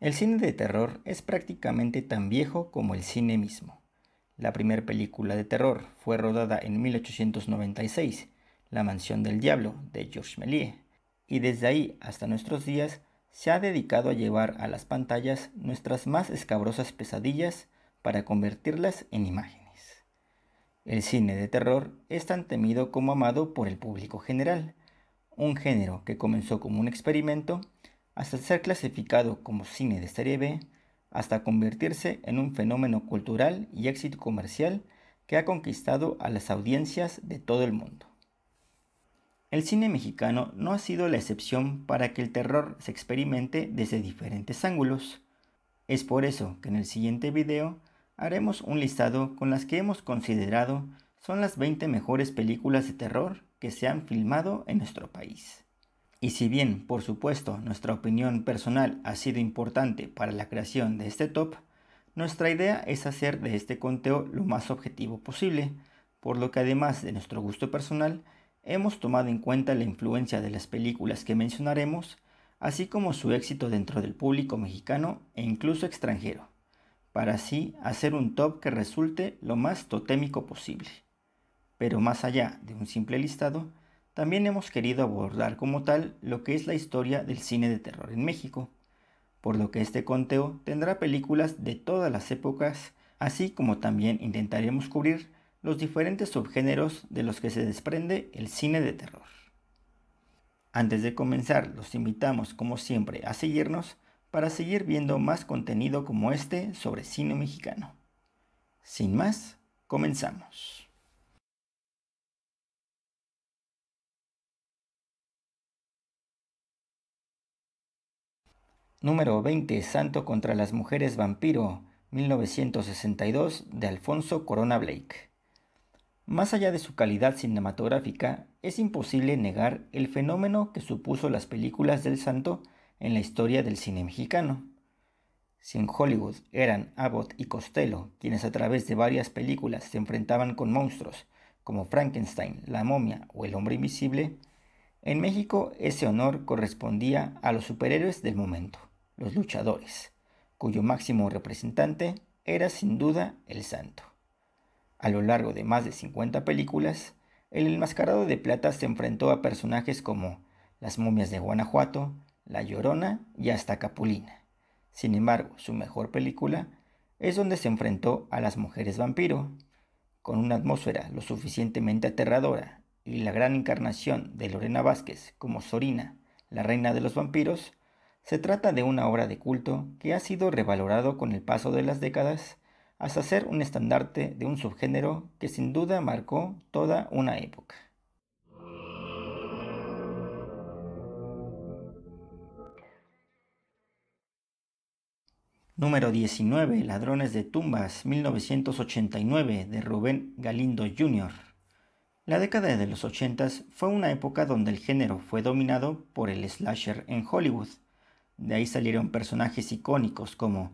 El cine de terror es prácticamente tan viejo como el cine mismo. La primera película de terror fue rodada en 1896, La Mansión del Diablo, de Georges Méliès, y desde ahí hasta nuestros días se ha dedicado a llevar a las pantallas nuestras más escabrosas pesadillas para convertirlas en imágenes. El cine de terror es tan temido como amado por el público general, un género que comenzó como un experimento hasta ser clasificado como cine de serie B, hasta convertirse en un fenómeno cultural y éxito comercial que ha conquistado a las audiencias de todo el mundo. El cine mexicano no ha sido la excepción para que el terror se experimente desde diferentes ángulos. Es por eso que en el siguiente video haremos un listado con las que hemos considerado son las 20 mejores películas de terror que se han filmado en nuestro país. Y si bien, por supuesto, nuestra opinión personal ha sido importante para la creación de este top, nuestra idea es hacer de este conteo lo más objetivo posible, por lo que además de nuestro gusto personal, hemos tomado en cuenta la influencia de las películas que mencionaremos, así como su éxito dentro del público mexicano e incluso extranjero, para así hacer un top que resulte lo más totémico posible. Pero más allá de un simple listado, también hemos querido abordar como tal lo que es la historia del cine de terror en México, por lo que este conteo tendrá películas de todas las épocas, así como también intentaremos cubrir los diferentes subgéneros de los que se desprende el cine de terror. Antes de comenzar, los invitamos como siempre a seguirnos para seguir viendo más contenido como este sobre cine mexicano. Sin más, comenzamos. Número 20. Santo contra las mujeres vampiro, 1962, de Alfonso Corona Blake. Más allá de su calidad cinematográfica, es imposible negar el fenómeno que supuso las películas del santo en la historia del cine mexicano. Si en Hollywood eran Abbott y Costello quienes a través de varias películas se enfrentaban con monstruos como Frankenstein, la momia o el hombre invisible, en México ese honor correspondía a los superhéroes del momento los luchadores, cuyo máximo representante era sin duda el santo. A lo largo de más de 50 películas, el enmascarado de plata se enfrentó a personajes como las momias de Guanajuato, La Llorona y hasta Capulina. Sin embargo, su mejor película es donde se enfrentó a las mujeres vampiro, con una atmósfera lo suficientemente aterradora y la gran encarnación de Lorena Vázquez como Sorina, la reina de los vampiros, se trata de una obra de culto que ha sido revalorado con el paso de las décadas hasta ser un estandarte de un subgénero que sin duda marcó toda una época. Número 19, Ladrones de Tumbas, 1989, de Rubén Galindo Jr. La década de los 80 fue una época donde el género fue dominado por el slasher en Hollywood, de ahí salieron personajes icónicos como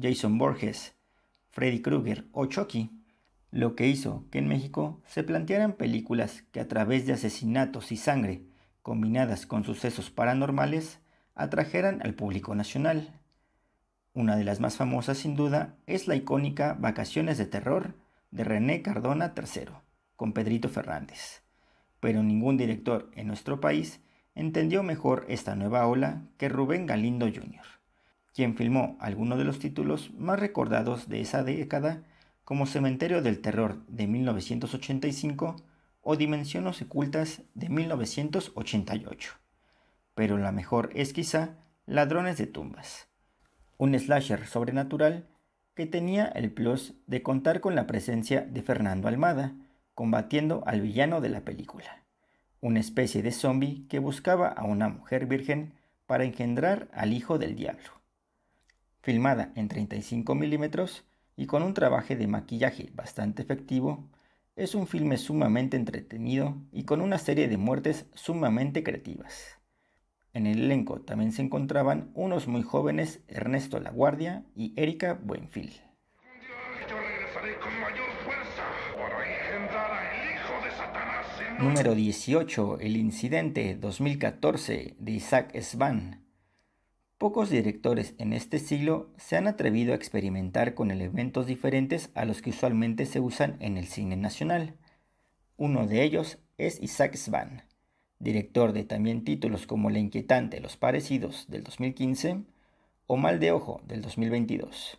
Jason Borges, Freddy Krueger o Chucky, lo que hizo que en México se plantearan películas que a través de asesinatos y sangre, combinadas con sucesos paranormales, atrajeran al público nacional. Una de las más famosas sin duda es la icónica Vacaciones de Terror de René Cardona III, con Pedrito Fernández. Pero ningún director en nuestro país entendió mejor esta nueva ola que Rubén Galindo Jr., quien filmó algunos de los títulos más recordados de esa década como Cementerio del Terror de 1985 o Dimensiones Ocultas de 1988. Pero la mejor es quizá Ladrones de Tumbas, un slasher sobrenatural que tenía el plus de contar con la presencia de Fernando Almada, combatiendo al villano de la película una especie de zombie que buscaba a una mujer virgen para engendrar al hijo del diablo. Filmada en 35 milímetros y con un trabajo de maquillaje bastante efectivo, es un filme sumamente entretenido y con una serie de muertes sumamente creativas. En el elenco también se encontraban unos muy jóvenes Ernesto Laguardia y Erika Buenfil. Número 18. El incidente 2014 de Isaac Svan. Pocos directores en este siglo se han atrevido a experimentar con elementos diferentes a los que usualmente se usan en el cine nacional. Uno de ellos es Isaac Svan, director de también títulos como La inquietante Los parecidos del 2015 o Mal de ojo del 2022.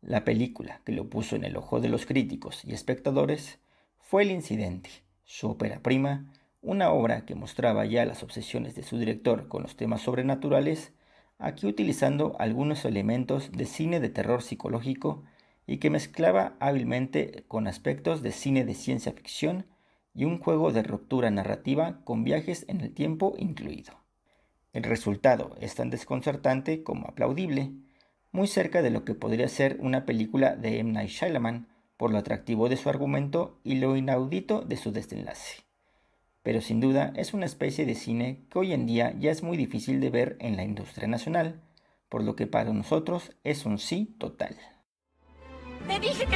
La película que lo puso en el ojo de los críticos y espectadores fue El incidente su ópera prima, una obra que mostraba ya las obsesiones de su director con los temas sobrenaturales, aquí utilizando algunos elementos de cine de terror psicológico y que mezclaba hábilmente con aspectos de cine de ciencia ficción y un juego de ruptura narrativa con viajes en el tiempo incluido. El resultado es tan desconcertante como aplaudible, muy cerca de lo que podría ser una película de M. Night Shyamalan, por lo atractivo de su argumento y lo inaudito de su desenlace. Pero sin duda es una especie de cine que hoy en día ya es muy difícil de ver en la industria nacional, por lo que para nosotros es un sí total. dije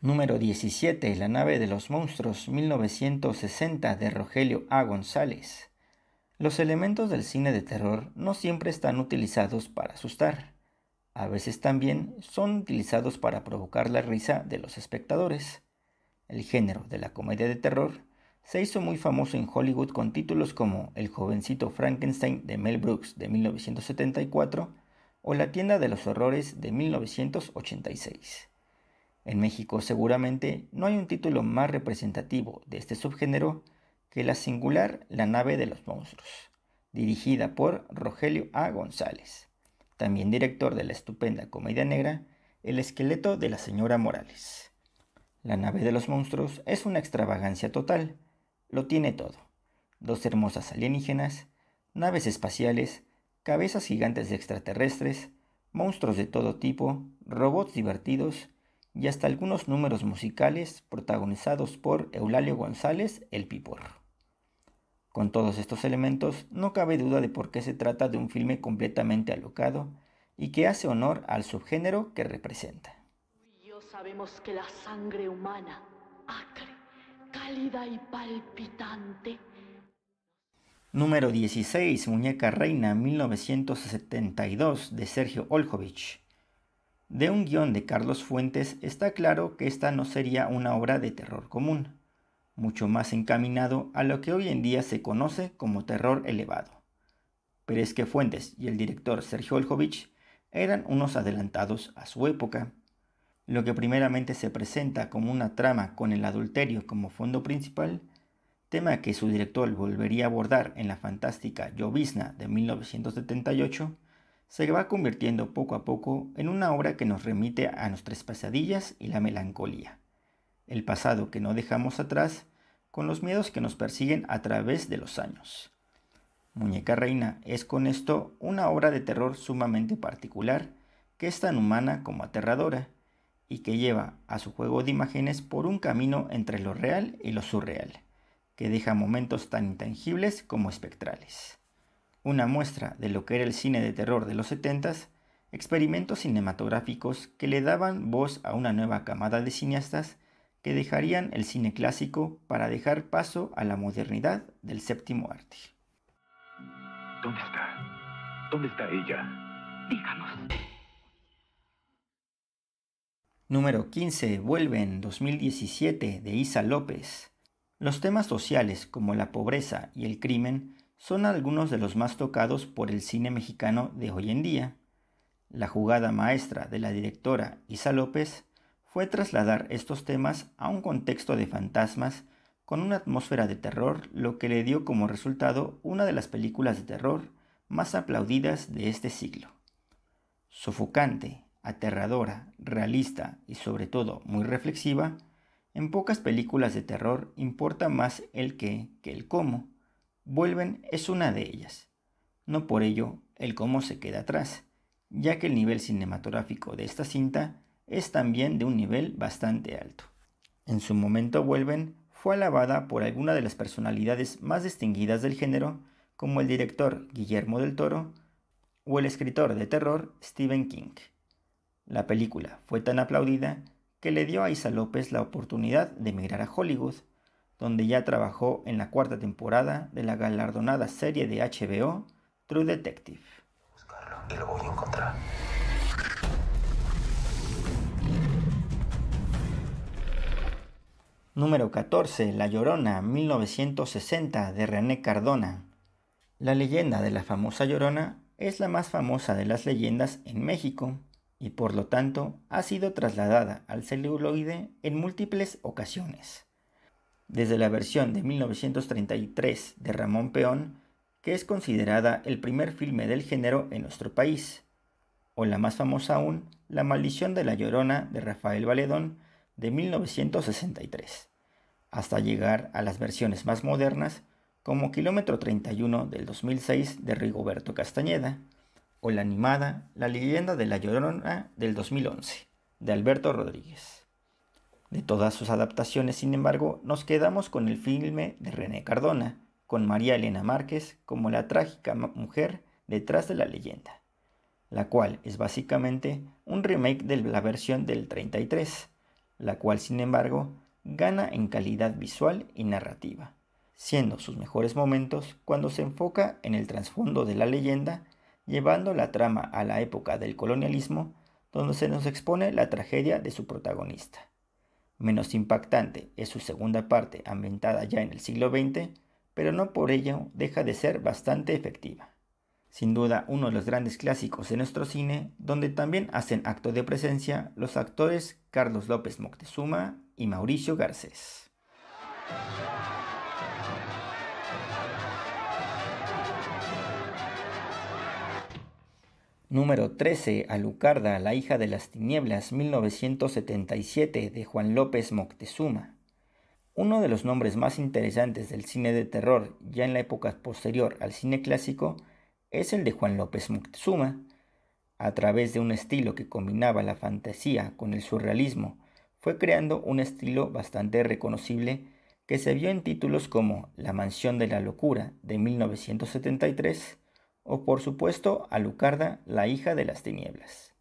Número 17. La nave de los monstruos 1960 de Rogelio A. González. Los elementos del cine de terror no siempre están utilizados para asustar. A veces también son utilizados para provocar la risa de los espectadores. El género de la comedia de terror se hizo muy famoso en Hollywood con títulos como El jovencito Frankenstein de Mel Brooks de 1974 o La tienda de los horrores de 1986. En México seguramente no hay un título más representativo de este subgénero que la singular La nave de los monstruos, dirigida por Rogelio A. González, también director de la estupenda comedia negra El esqueleto de la señora Morales. La nave de los monstruos es una extravagancia total, lo tiene todo. Dos hermosas alienígenas, naves espaciales, cabezas gigantes de extraterrestres, monstruos de todo tipo, robots divertidos y hasta algunos números musicales protagonizados por Eulalio González, el Pipor. Con todos estos elementos, no cabe duda de por qué se trata de un filme completamente alocado y que hace honor al subgénero que representa. sabemos que la sangre humana, acre, cálida y palpitante. Número 16, Muñeca Reina 1972 de Sergio Olkovich. De un guión de Carlos Fuentes está claro que esta no sería una obra de terror común mucho más encaminado a lo que hoy en día se conoce como terror elevado. Pero es que Fuentes y el director Sergio Oljovich eran unos adelantados a su época. Lo que primeramente se presenta como una trama con el adulterio como fondo principal, tema que su director volvería a abordar en la fantástica Llovizna de 1978, se va convirtiendo poco a poco en una obra que nos remite a nuestras pesadillas y la melancolía, el pasado que no dejamos atrás con los miedos que nos persiguen a través de los años. Muñeca Reina es con esto una obra de terror sumamente particular, que es tan humana como aterradora, y que lleva a su juego de imágenes por un camino entre lo real y lo surreal, que deja momentos tan intangibles como espectrales. Una muestra de lo que era el cine de terror de los 70 experimentos cinematográficos que le daban voz a una nueva camada de cineastas que dejarían el cine clásico para dejar paso a la modernidad del séptimo arte. ¿Dónde está? ¿Dónde está ella? Díganos. Número 15. Vuelven 2017 de Isa López. Los temas sociales como la pobreza y el crimen son algunos de los más tocados por el cine mexicano de hoy en día. La jugada maestra de la directora Isa López fue trasladar estos temas a un contexto de fantasmas con una atmósfera de terror, lo que le dio como resultado una de las películas de terror más aplaudidas de este siglo. Sofocante, aterradora, realista y sobre todo muy reflexiva, en pocas películas de terror importa más el qué que el cómo. Vuelven es una de ellas. No por ello el cómo se queda atrás, ya que el nivel cinematográfico de esta cinta es también de un nivel bastante alto. En su momento Vuelven fue alabada por alguna de las personalidades más distinguidas del género, como el director Guillermo del Toro o el escritor de terror Stephen King. La película fue tan aplaudida que le dio a Isa López la oportunidad de emigrar a Hollywood, donde ya trabajó en la cuarta temporada de la galardonada serie de HBO True Detective. Buscarlo lo voy a encontrar. Número 14. La Llorona, 1960, de René Cardona. La leyenda de la famosa Llorona es la más famosa de las leyendas en México y por lo tanto ha sido trasladada al celuloide en múltiples ocasiones. Desde la versión de 1933 de Ramón Peón, que es considerada el primer filme del género en nuestro país, o la más famosa aún, La maldición de la Llorona de Rafael Valedón de 1963 hasta llegar a las versiones más modernas como Kilómetro 31 del 2006 de Rigoberto Castañeda o la animada La leyenda de la Llorona del 2011 de Alberto Rodríguez. De todas sus adaptaciones, sin embargo, nos quedamos con el filme de René Cardona, con María Elena Márquez como la trágica mujer detrás de la leyenda, la cual es básicamente un remake de la versión del 33, la cual, sin embargo, gana en calidad visual y narrativa, siendo sus mejores momentos cuando se enfoca en el trasfondo de la leyenda, llevando la trama a la época del colonialismo, donde se nos expone la tragedia de su protagonista. Menos impactante es su segunda parte ambientada ya en el siglo XX, pero no por ello deja de ser bastante efectiva. Sin duda uno de los grandes clásicos de nuestro cine, donde también hacen acto de presencia los actores Carlos López Moctezuma y Mauricio Garcés. Número 13. Alucarda, la hija de las tinieblas, 1977, de Juan López Moctezuma. Uno de los nombres más interesantes del cine de terror, ya en la época posterior al cine clásico, es el de Juan López Moctezuma. A través de un estilo que combinaba la fantasía con el surrealismo fue creando un estilo bastante reconocible que se vio en títulos como La Mansión de la Locura de 1973 o por supuesto Alucarda, la hija de las tinieblas.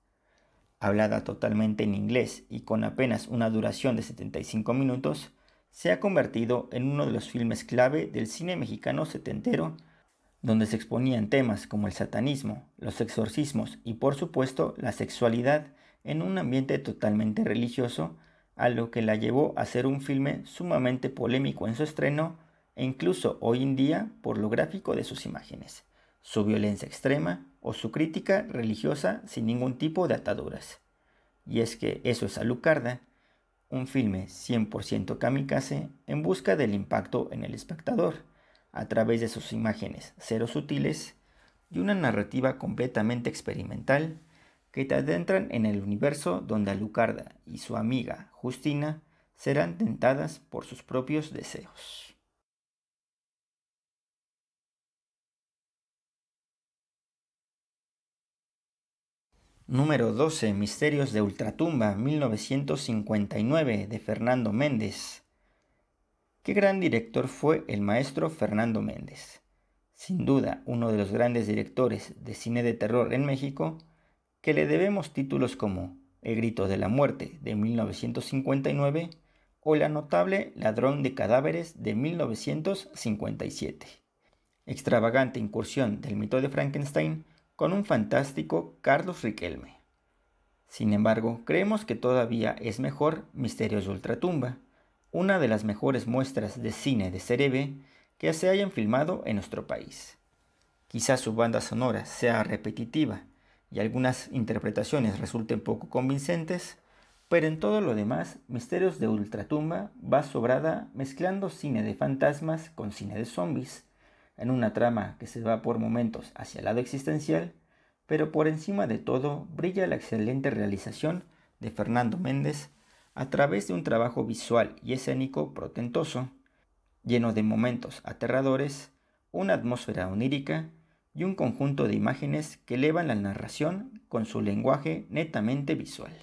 Hablada totalmente en inglés y con apenas una duración de 75 minutos, se ha convertido en uno de los filmes clave del cine mexicano setentero, donde se exponían temas como el satanismo, los exorcismos y por supuesto la sexualidad en un ambiente totalmente religioso a lo que la llevó a ser un filme sumamente polémico en su estreno e incluso hoy en día por lo gráfico de sus imágenes, su violencia extrema o su crítica religiosa sin ningún tipo de ataduras. Y es que eso es Alucarda, un filme 100% kamikaze en busca del impacto en el espectador, a través de sus imágenes cero sutiles y una narrativa completamente experimental que te adentran en el universo donde Alucarda y su amiga Justina serán tentadas por sus propios deseos. Número 12. Misterios de Ultratumba, 1959, de Fernando Méndez. Qué gran director fue el maestro Fernando Méndez. Sin duda, uno de los grandes directores de cine de terror en México, que le debemos títulos como El Grito de la Muerte de 1959 o la notable Ladrón de Cadáveres de 1957. Extravagante incursión del mito de Frankenstein con un fantástico Carlos Riquelme. Sin embargo, creemos que todavía es mejor Misterios Ultratumba, una de las mejores muestras de cine de Cerebe que se hayan filmado en nuestro país. Quizás su banda sonora sea repetitiva, y algunas interpretaciones resulten poco convincentes, pero en todo lo demás, Misterios de Ultratumba va sobrada mezclando cine de fantasmas con cine de zombies, en una trama que se va por momentos hacia el lado existencial, pero por encima de todo brilla la excelente realización de Fernando Méndez a través de un trabajo visual y escénico protentoso, lleno de momentos aterradores, una atmósfera onírica y un conjunto de imágenes que elevan la narración con su lenguaje netamente visual.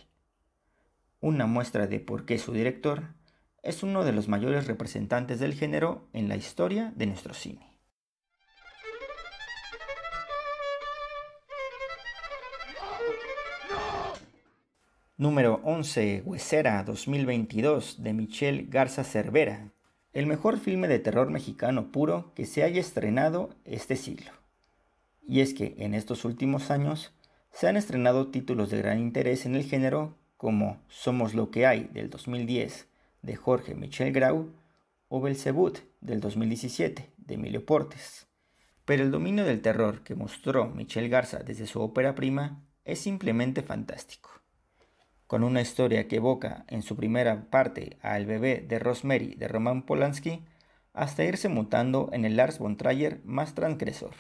Una muestra de por qué su director es uno de los mayores representantes del género en la historia de nuestro cine. Número 11, Huesera 2022 de Michelle Garza Cervera, el mejor filme de terror mexicano puro que se haya estrenado este siglo y es que en estos últimos años se han estrenado títulos de gran interés en el género como Somos lo que hay del 2010 de Jorge Michel Grau o Belzebut del 2017 de Emilio Portes. Pero el dominio del terror que mostró Michel Garza desde su ópera prima es simplemente fantástico. Con una historia que evoca en su primera parte al bebé de Rosemary de Roman Polanski, hasta irse mutando en el Lars von Trier más transgresor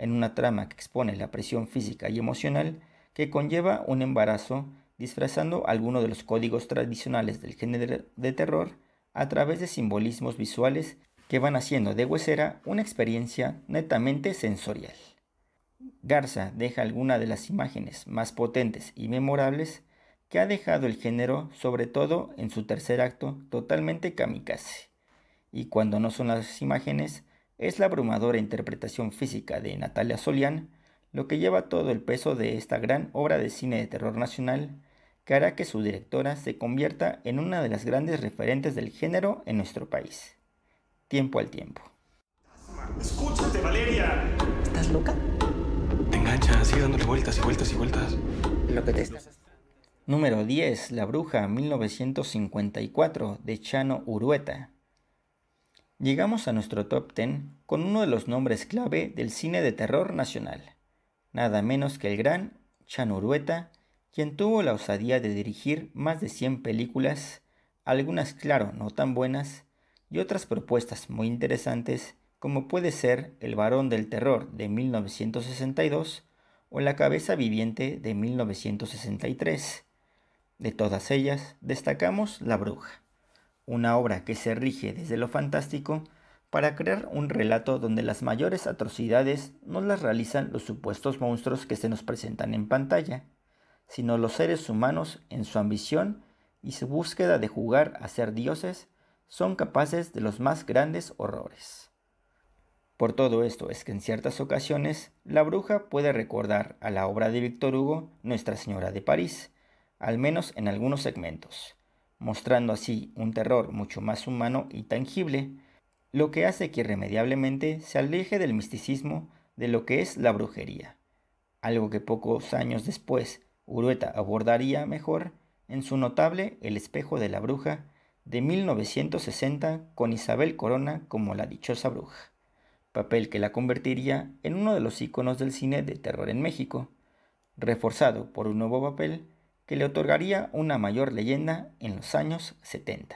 en una trama que expone la presión física y emocional que conlleva un embarazo disfrazando algunos de los códigos tradicionales del género de terror a través de simbolismos visuales que van haciendo de Huesera una experiencia netamente sensorial. Garza deja algunas de las imágenes más potentes y memorables que ha dejado el género, sobre todo en su tercer acto, totalmente kamikaze. Y cuando no son las imágenes, es la abrumadora interpretación física de Natalia Solian lo que lleva todo el peso de esta gran obra de cine de terror nacional que hará que su directora se convierta en una de las grandes referentes del género en nuestro país. Tiempo al tiempo. Escúchate, Valeria. ¿Estás loca? Te engancha, sigue dándole vueltas y vueltas y vueltas. Lo que te estás... Número 10. La Bruja 1954 de Chano Urueta. Llegamos a nuestro top 10 con uno de los nombres clave del cine de terror nacional, nada menos que el gran Chan quien tuvo la osadía de dirigir más de 100 películas, algunas claro no tan buenas, y otras propuestas muy interesantes como puede ser El varón del terror de 1962 o La cabeza viviente de 1963. De todas ellas destacamos La bruja una obra que se rige desde lo fantástico para crear un relato donde las mayores atrocidades no las realizan los supuestos monstruos que se nos presentan en pantalla, sino los seres humanos en su ambición y su búsqueda de jugar a ser dioses son capaces de los más grandes horrores. Por todo esto es que en ciertas ocasiones la bruja puede recordar a la obra de Víctor Hugo Nuestra Señora de París, al menos en algunos segmentos mostrando así un terror mucho más humano y tangible, lo que hace que irremediablemente se aleje del misticismo de lo que es la brujería, algo que pocos años después Urueta abordaría mejor en su notable El espejo de la bruja de 1960 con Isabel Corona como la dichosa bruja, papel que la convertiría en uno de los íconos del cine de terror en México, reforzado por un nuevo papel que le otorgaría una mayor leyenda en los años 70.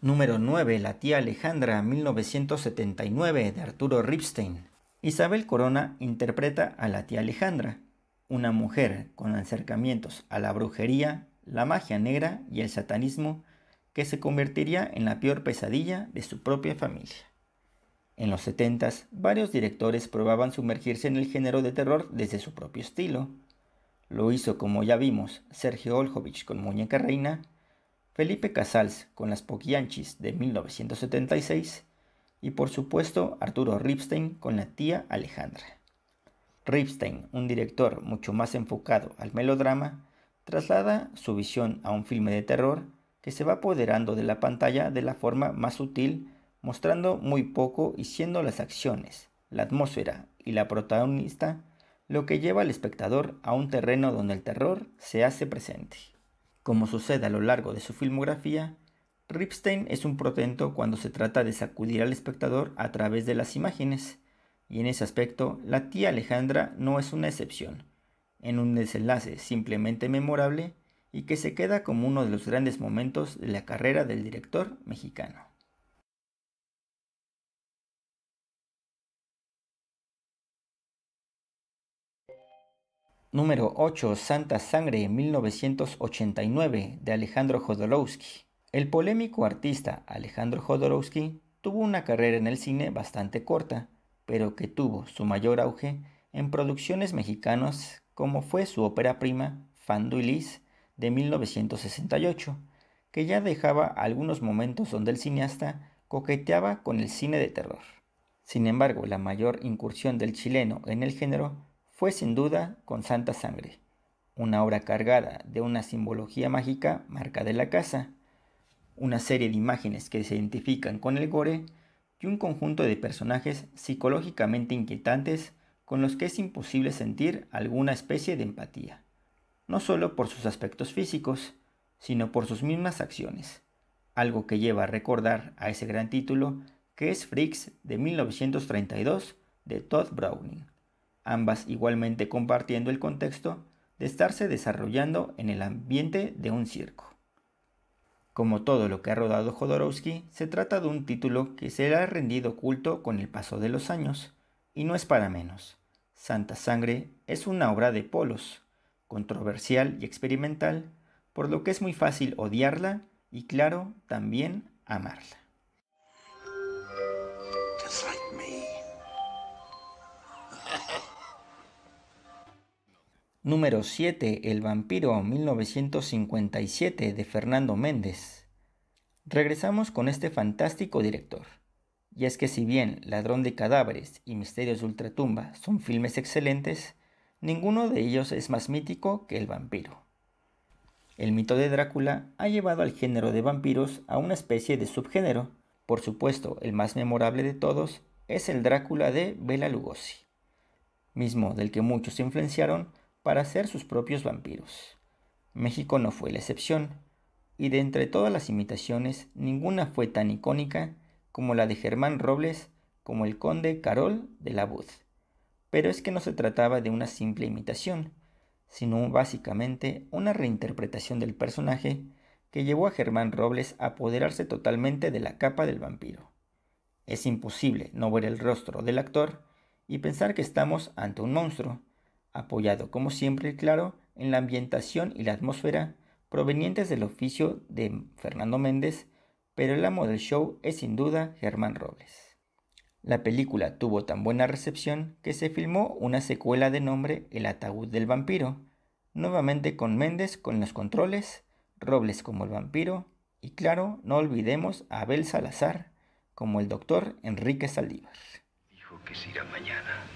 Número 9. La tía Alejandra, 1979, de Arturo Ripstein. Isabel Corona interpreta a la tía Alejandra, una mujer con acercamientos a la brujería, la magia negra y el satanismo que se convertiría en la peor pesadilla de su propia familia. En los 70 varios directores probaban sumergirse en el género de terror desde su propio estilo. Lo hizo, como ya vimos, Sergio Oljovich con Muñeca Reina, Felipe Casals con Las Poquianchis de 1976 y por supuesto Arturo Ripstein con La tía Alejandra. Ripstein, un director mucho más enfocado al melodrama, traslada su visión a un filme de terror que se va apoderando de la pantalla de la forma más sutil mostrando muy poco y siendo las acciones, la atmósfera y la protagonista lo que lleva al espectador a un terreno donde el terror se hace presente. Como sucede a lo largo de su filmografía, Ripstein es un protento cuando se trata de sacudir al espectador a través de las imágenes, y en ese aspecto la tía Alejandra no es una excepción, en un desenlace simplemente memorable y que se queda como uno de los grandes momentos de la carrera del director mexicano. Número 8. Santa Sangre 1989 de Alejandro Jodorowsky. El polémico artista Alejandro Jodorowsky tuvo una carrera en el cine bastante corta, pero que tuvo su mayor auge en producciones mexicanas como fue su ópera prima Fanduilis de 1968, que ya dejaba algunos momentos donde el cineasta coqueteaba con el cine de terror. Sin embargo, la mayor incursión del chileno en el género fue sin duda Con Santa Sangre, una obra cargada de una simbología mágica marca de la casa, una serie de imágenes que se identifican con el gore y un conjunto de personajes psicológicamente inquietantes con los que es imposible sentir alguna especie de empatía, no solo por sus aspectos físicos, sino por sus mismas acciones, algo que lleva a recordar a ese gran título que es Freaks de 1932 de Todd Browning ambas igualmente compartiendo el contexto de estarse desarrollando en el ambiente de un circo. Como todo lo que ha rodado Jodorowsky, se trata de un título que se ha rendido culto con el paso de los años, y no es para menos. Santa Sangre es una obra de polos, controversial y experimental, por lo que es muy fácil odiarla y claro, también amarla. Número 7. El vampiro 1957 de Fernando Méndez. Regresamos con este fantástico director. Y es que si bien Ladrón de Cadáveres y Misterios de Ultratumba son filmes excelentes, ninguno de ellos es más mítico que el vampiro. El mito de Drácula ha llevado al género de vampiros a una especie de subgénero. Por supuesto, el más memorable de todos es el Drácula de Bela Lugosi, mismo del que muchos se influenciaron para ser sus propios vampiros. México no fue la excepción, y de entre todas las imitaciones, ninguna fue tan icónica como la de Germán Robles como el conde Carol de la Bud. Pero es que no se trataba de una simple imitación, sino básicamente una reinterpretación del personaje que llevó a Germán Robles a apoderarse totalmente de la capa del vampiro. Es imposible no ver el rostro del actor y pensar que estamos ante un monstruo, apoyado como siempre, claro, en la ambientación y la atmósfera provenientes del oficio de Fernando Méndez, pero el amo del show es sin duda Germán Robles. La película tuvo tan buena recepción que se filmó una secuela de nombre El ataúd del vampiro, nuevamente con Méndez con los controles, Robles como el vampiro y claro, no olvidemos a Abel Salazar como el doctor Enrique Saldívar. Dijo que se mañana.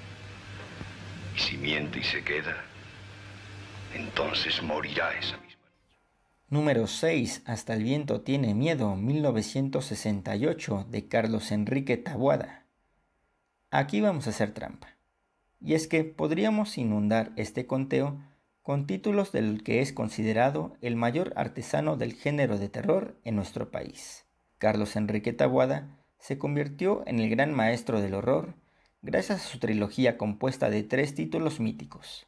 Y si miente y se queda, entonces morirá esa misma. Número 6. Hasta el viento tiene miedo, 1968, de Carlos Enrique Tabuada. Aquí vamos a hacer trampa. Y es que podríamos inundar este conteo con títulos del que es considerado el mayor artesano del género de terror en nuestro país. Carlos Enrique Tabuada se convirtió en el gran maestro del horror gracias a su trilogía compuesta de tres títulos míticos.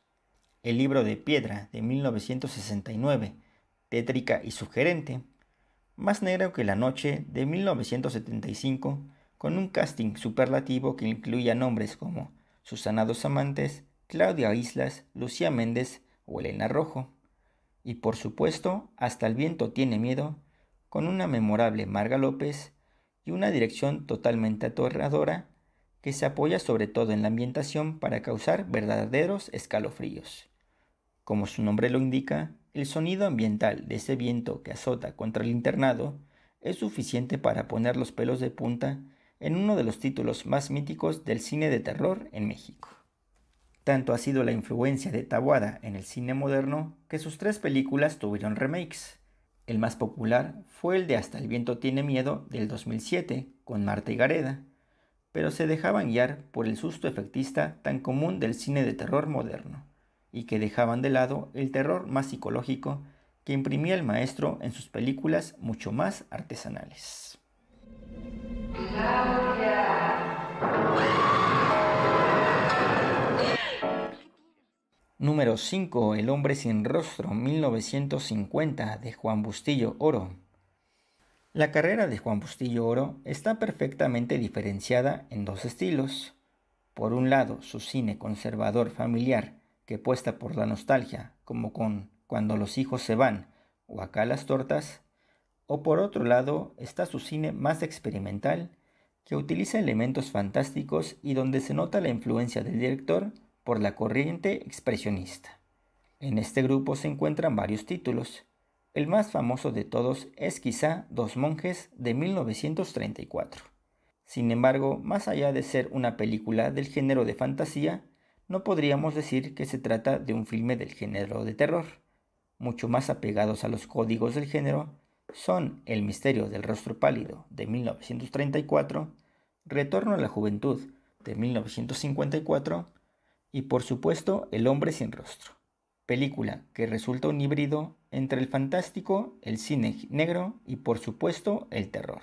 El libro de piedra de 1969, tétrica y sugerente, Más negro que la noche de 1975, con un casting superlativo que incluía nombres como Susana Dos Amantes, Claudia Islas, Lucía Méndez o Elena Rojo. Y por supuesto, Hasta el viento tiene miedo, con una memorable Marga López y una dirección totalmente aterradora que se apoya sobre todo en la ambientación para causar verdaderos escalofríos. Como su nombre lo indica, el sonido ambiental de ese viento que azota contra el internado es suficiente para poner los pelos de punta en uno de los títulos más míticos del cine de terror en México. Tanto ha sido la influencia de Tabuada en el cine moderno que sus tres películas tuvieron remakes. El más popular fue el de Hasta el viento tiene miedo del 2007 con Marta y Gareda, pero se dejaban guiar por el susto efectista tan común del cine de terror moderno, y que dejaban de lado el terror más psicológico que imprimía el maestro en sus películas mucho más artesanales. Número 5. El hombre sin rostro, 1950, de Juan Bustillo Oro. La carrera de Juan Bustillo Oro está perfectamente diferenciada en dos estilos. Por un lado, su cine conservador familiar, que puesta por la nostalgia, como con Cuando los hijos se van o Acá las tortas, o por otro lado está su cine más experimental, que utiliza elementos fantásticos y donde se nota la influencia del director por la corriente expresionista. En este grupo se encuentran varios títulos, el más famoso de todos es quizá Dos Monjes de 1934. Sin embargo, más allá de ser una película del género de fantasía, no podríamos decir que se trata de un filme del género de terror. Mucho más apegados a los códigos del género son El misterio del rostro pálido de 1934, Retorno a la juventud de 1954 y por supuesto El hombre sin rostro película que resulta un híbrido entre el fantástico, el cine negro y por supuesto el terror,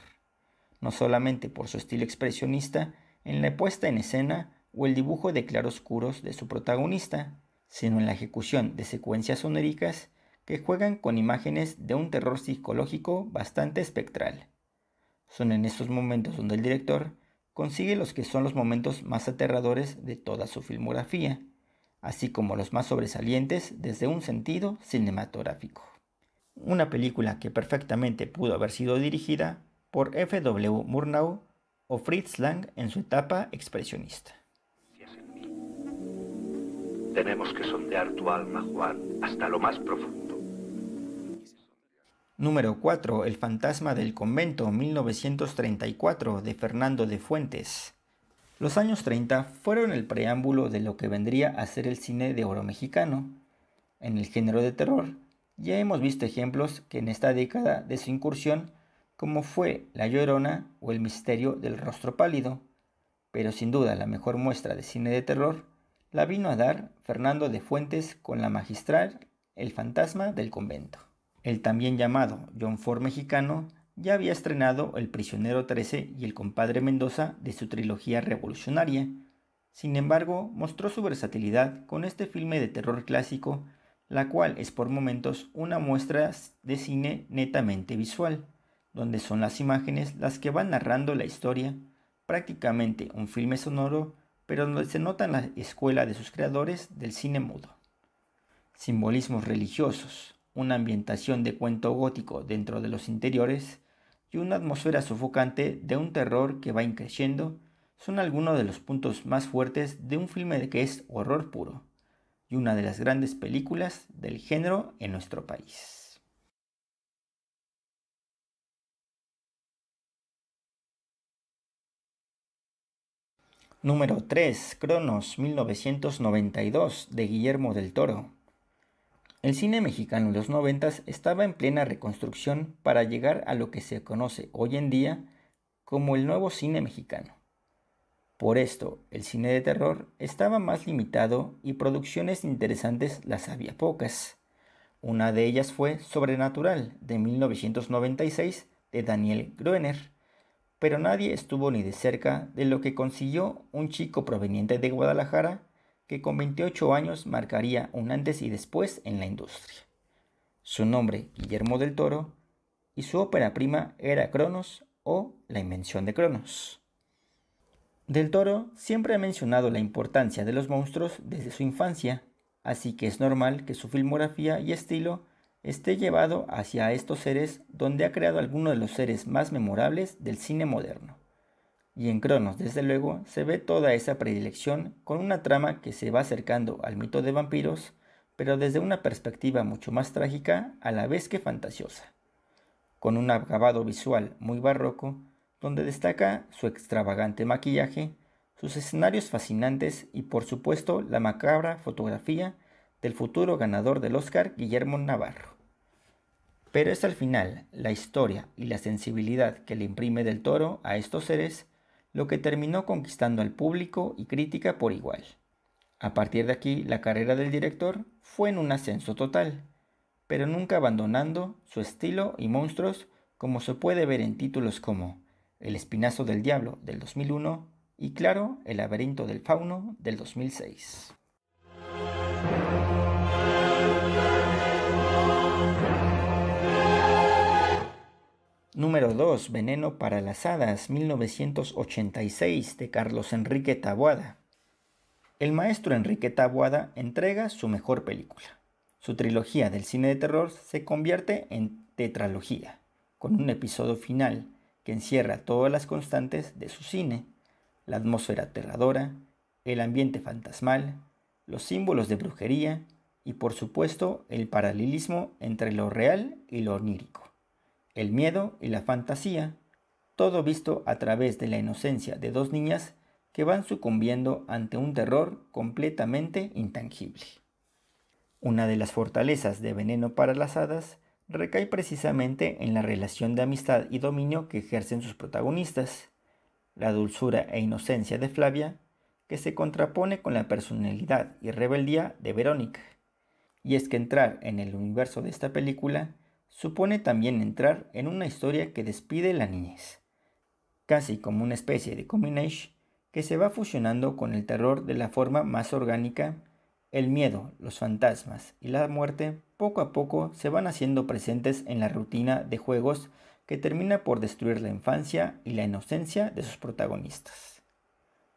no solamente por su estilo expresionista en la puesta en escena o el dibujo de claroscuros de su protagonista, sino en la ejecución de secuencias sonéricas que juegan con imágenes de un terror psicológico bastante espectral. Son en estos momentos donde el director consigue los que son los momentos más aterradores de toda su filmografía, así como los más sobresalientes desde un sentido cinematográfico. Una película que perfectamente pudo haber sido dirigida por F.W. Murnau o Fritz Lang en su etapa expresionista. Tenemos que sondear tu alma, Juan, hasta lo más profundo. Número 4. El fantasma del convento 1934 de Fernando de Fuentes. Los años 30 fueron el preámbulo de lo que vendría a ser el cine de oro mexicano en el género de terror. Ya hemos visto ejemplos que en esta década de su incursión, como fue La Llorona o El Misterio del Rostro Pálido, pero sin duda la mejor muestra de cine de terror la vino a dar Fernando de Fuentes con la magistral El fantasma del convento. El también llamado John Ford mexicano ya había estrenado El prisionero 13 y El compadre Mendoza de su trilogía revolucionaria. Sin embargo, mostró su versatilidad con este filme de terror clásico, la cual es por momentos una muestra de cine netamente visual, donde son las imágenes las que van narrando la historia, prácticamente un filme sonoro, pero donde se nota la escuela de sus creadores del cine mudo. Simbolismos religiosos, una ambientación de cuento gótico dentro de los interiores, y una atmósfera sofocante de un terror que va increciendo son algunos de los puntos más fuertes de un filme que es horror puro y una de las grandes películas del género en nuestro país. Número 3. Cronos 1992 de Guillermo del Toro. El cine mexicano en los 90 estaba en plena reconstrucción para llegar a lo que se conoce hoy en día como el nuevo cine mexicano. Por esto, el cine de terror estaba más limitado y producciones interesantes las había pocas. Una de ellas fue Sobrenatural de 1996 de Daniel Groener, pero nadie estuvo ni de cerca de lo que consiguió un chico proveniente de Guadalajara que con 28 años marcaría un antes y después en la industria. Su nombre, Guillermo del Toro, y su ópera prima era Cronos o La Invención de Cronos. Del Toro siempre ha mencionado la importancia de los monstruos desde su infancia, así que es normal que su filmografía y estilo esté llevado hacia estos seres donde ha creado algunos de los seres más memorables del cine moderno. Y en Cronos, desde luego, se ve toda esa predilección con una trama que se va acercando al mito de vampiros, pero desde una perspectiva mucho más trágica a la vez que fantasiosa, con un acabado visual muy barroco, donde destaca su extravagante maquillaje, sus escenarios fascinantes y por supuesto la macabra fotografía del futuro ganador del Oscar Guillermo Navarro. Pero es al final la historia y la sensibilidad que le imprime del toro a estos seres lo que terminó conquistando al público y crítica por igual. A partir de aquí, la carrera del director fue en un ascenso total, pero nunca abandonando su estilo y monstruos como se puede ver en títulos como El Espinazo del Diablo del 2001 y claro, El laberinto del fauno del 2006. Número 2. Veneno para las Hadas, 1986, de Carlos Enrique Tabuada. El maestro Enrique Taboada entrega su mejor película. Su trilogía del cine de terror se convierte en tetralogía, con un episodio final que encierra todas las constantes de su cine, la atmósfera aterradora, el ambiente fantasmal, los símbolos de brujería y por supuesto el paralelismo entre lo real y lo onírico el miedo y la fantasía, todo visto a través de la inocencia de dos niñas que van sucumbiendo ante un terror completamente intangible. Una de las fortalezas de Veneno para las Hadas recae precisamente en la relación de amistad y dominio que ejercen sus protagonistas, la dulzura e inocencia de Flavia, que se contrapone con la personalidad y rebeldía de Verónica. Y es que entrar en el universo de esta película supone también entrar en una historia que despide la niñez, casi como una especie de combination que se va fusionando con el terror de la forma más orgánica, el miedo, los fantasmas y la muerte poco a poco se van haciendo presentes en la rutina de juegos que termina por destruir la infancia y la inocencia de sus protagonistas.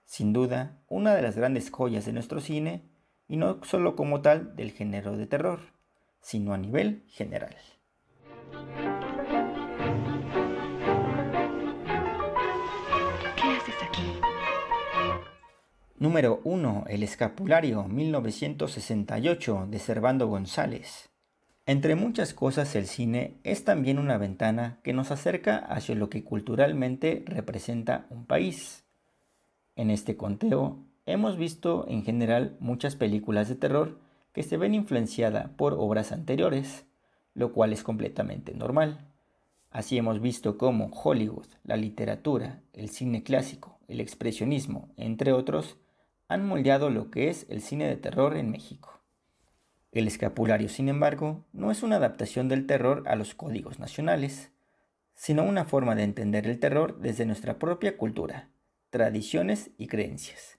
Sin duda, una de las grandes joyas de nuestro cine, y no solo como tal del género de terror, sino a nivel general. ¿Qué haces aquí? Número 1. El escapulario 1968 de Servando González. Entre muchas cosas el cine es también una ventana que nos acerca hacia lo que culturalmente representa un país. En este conteo hemos visto en general muchas películas de terror que se ven influenciadas por obras anteriores, lo cual es completamente normal. Así hemos visto cómo Hollywood, la literatura, el cine clásico, el expresionismo, entre otros, han moldeado lo que es el cine de terror en México. El escapulario, sin embargo, no es una adaptación del terror a los códigos nacionales, sino una forma de entender el terror desde nuestra propia cultura, tradiciones y creencias.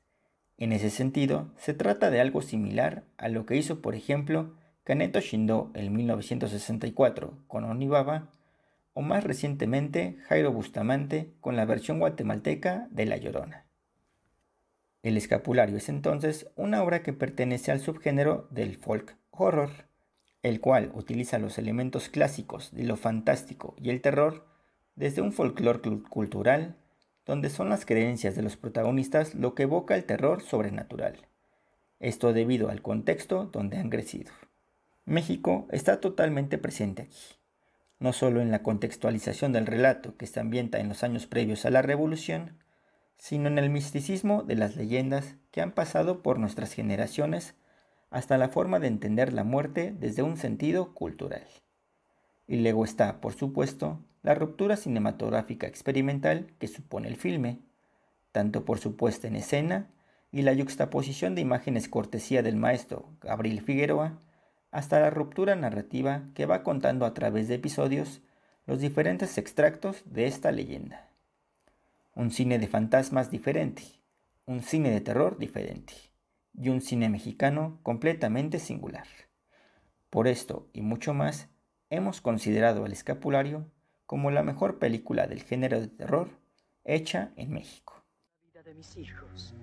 En ese sentido, se trata de algo similar a lo que hizo, por ejemplo, Caneto Shindo en 1964 con Onibaba o más recientemente Jairo Bustamante con la versión guatemalteca de La Llorona. El escapulario es entonces una obra que pertenece al subgénero del folk horror, el cual utiliza los elementos clásicos de lo fantástico y el terror desde un folclore cultural donde son las creencias de los protagonistas lo que evoca el terror sobrenatural. Esto debido al contexto donde han crecido. México está totalmente presente aquí, no solo en la contextualización del relato que se ambienta en los años previos a la Revolución, sino en el misticismo de las leyendas que han pasado por nuestras generaciones hasta la forma de entender la muerte desde un sentido cultural. Y luego está, por supuesto, la ruptura cinematográfica experimental que supone el filme, tanto por su puesta en escena y la yuxtaposición de imágenes cortesía del maestro Gabriel Figueroa, hasta la ruptura narrativa que va contando a través de episodios los diferentes extractos de esta leyenda. Un cine de fantasmas diferente, un cine de terror diferente y un cine mexicano completamente singular. Por esto y mucho más, hemos considerado El Escapulario como la mejor película del género de terror hecha en México. La vida de mis hijos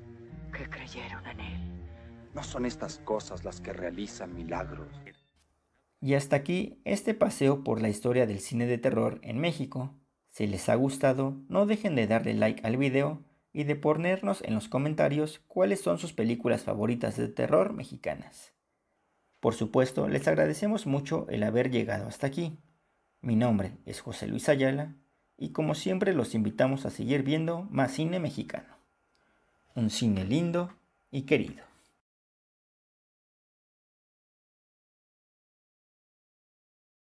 que creyeron en él. No son estas cosas las que realizan milagros. Y hasta aquí este paseo por la historia del cine de terror en México. Si les ha gustado, no dejen de darle like al video y de ponernos en los comentarios cuáles son sus películas favoritas de terror mexicanas. Por supuesto, les agradecemos mucho el haber llegado hasta aquí. Mi nombre es José Luis Ayala y como siempre los invitamos a seguir viendo más cine mexicano. Un cine lindo y querido.